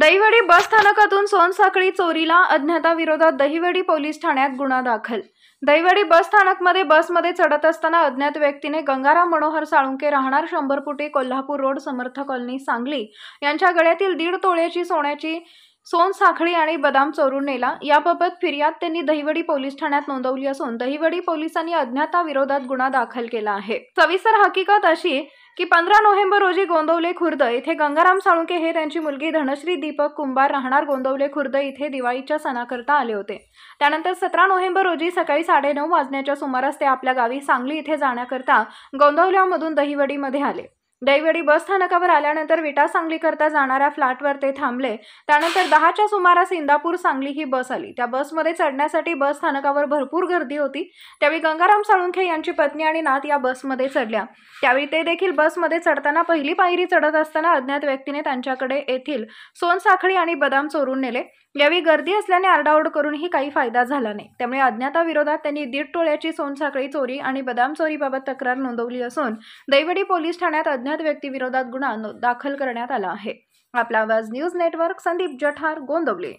दहिवडी बस स्थानकातून सोनसाखळी चोरीला अज्ञाताविरोधात दहिवडी पोलीस ठाण्यात गुन्हा दाखल दहिवडी बस स्थानकमध्ये बसमध्ये चढत असताना अज्ञात व्यक्तीने गंगाराम मनोहर साळुंके राहणार शंभरपुटी कोल्हापूर रोड समर्थ कॉलनी सांगली यांच्या गळ्यातील दीड तोळ्याची सोन्याची सोन साखळी आणि बदाम चोरून नेला याबाबत फिर्याद त्यांनी दहिवडी पोलीस ठाण्यात नोंदवली असून दहिवडी पोलिसांनी अज्ञाताविरोधात गुन्हा दाखल केला आहे सविस्तर हकीकत अशी की पंधरा नोव्हेंबर रोजी गोंदवले खुर्द इथे गंगाराम साळुंके हे त्यांची मुलगी धनश्री दीपक कुंभार राहणार गोंदवले खुर्द इथे दिवाळीच्या सणाकरता आले होते त्यानंतर सतरा नोव्हेंबर रोजी सकाळी साडेनऊ वाजण्याच्या सुमारास ते आपल्या गावी सांगली इथे जाण्याकरता गोंदवल्यामधून दहिवडीमध्ये आले दैवडी स्थानकावर आल्यानंतर विटा सांगली करता जाणाऱ्या फ्लॅटवर ते थांबले त्यानंतर दहाच्या सुमारास इंदापूर सांगली ही बस आली त्या बसमध्ये चढण्यासाठी बस स्थानकावर भरपूर गर्दी होती त्यावेळी गंगाराम साळुंखे यांची पत्नी आणि नात या बसमध्ये चढल्या त्यावेळी ते देखील बसमध्ये चढताना पहिली पायरी चढत असताना अज्ञात व्यक्तीने त्यांच्याकडे येथील सोनसाखळी आणि बदाम चोरून नेले यावेळी गर्दी असल्याने आरडाओरड करूनही काही फायदा झाला नाही त्यामुळे अज्ञाताविरोधात त्यांनी दीड टोळ्याची सोनसाखळी चोरी आणि बदाम चोरीबाबत तक्रार नोंदवली असून दैवडी पोलीस ठाण्यात अज्ञात विरोधात गुन्हा दाखल करण्यात आला आहे आपला आवाज न्यूज नेटवर्क संदीप जठार गोंदवले